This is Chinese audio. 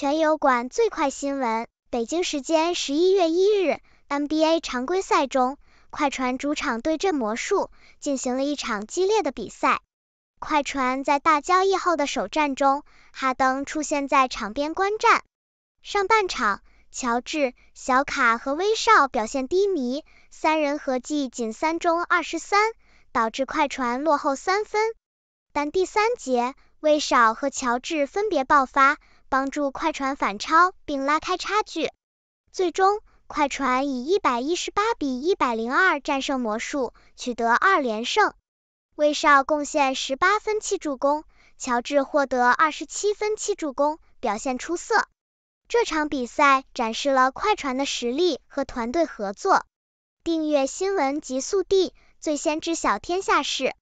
全有馆最快新闻：北京时间十一月一日，NBA 常规赛中，快船主场对阵魔术，进行了一场激烈的比赛。快船在大交易后的首战中，哈登出现在场边观战。上半场，乔治、小卡和威少表现低迷，三人合计仅三中二十三，导致快船落后三分。但第三节，威少和乔治分别爆发。帮助快船反超并拉开差距，最终快船以一百一十八比一百零二战胜魔术，取得二连胜。威少贡献十八分七助攻，乔治获得二十七分七助攻，表现出色。这场比赛展示了快船的实力和团队合作。订阅新闻极速递，最先知晓天下事。